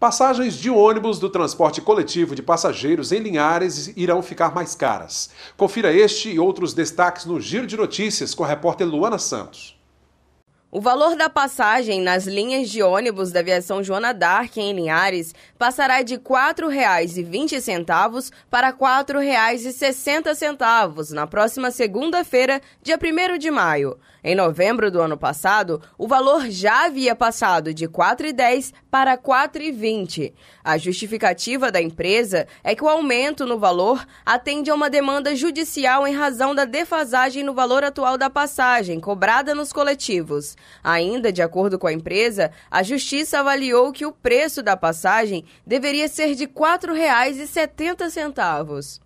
Passagens de ônibus do transporte coletivo de passageiros em Linhares irão ficar mais caras. Confira este e outros destaques no Giro de Notícias com a repórter Luana Santos. O valor da passagem nas linhas de ônibus da aviação Joana Dark em Linhares passará de R$ 4,20 para R$ 4,60 na próxima segunda-feira, dia 1 de maio. Em novembro do ano passado, o valor já havia passado de R$ 4,10 para R$ 4,20. A justificativa da empresa é que o aumento no valor atende a uma demanda judicial em razão da defasagem no valor atual da passagem cobrada nos coletivos. Ainda de acordo com a empresa, a justiça avaliou que o preço da passagem deveria ser de R$ 4,70.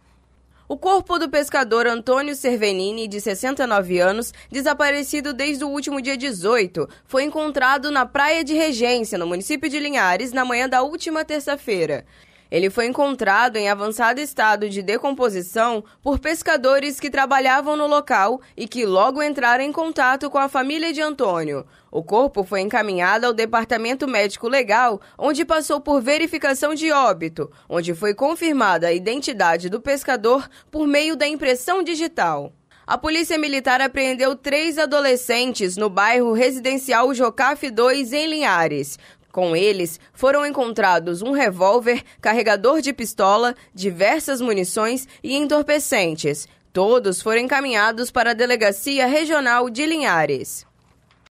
O corpo do pescador Antônio Cervenini, de 69 anos, desaparecido desde o último dia 18, foi encontrado na Praia de Regência, no município de Linhares, na manhã da última terça-feira. Ele foi encontrado em avançado estado de decomposição por pescadores que trabalhavam no local e que logo entraram em contato com a família de Antônio. O corpo foi encaminhado ao departamento médico legal, onde passou por verificação de óbito, onde foi confirmada a identidade do pescador por meio da impressão digital. A Polícia Militar apreendeu três adolescentes no bairro residencial Jocafe 2, em Linhares. Com eles foram encontrados um revólver, carregador de pistola, diversas munições e entorpecentes. Todos foram encaminhados para a Delegacia Regional de Linhares.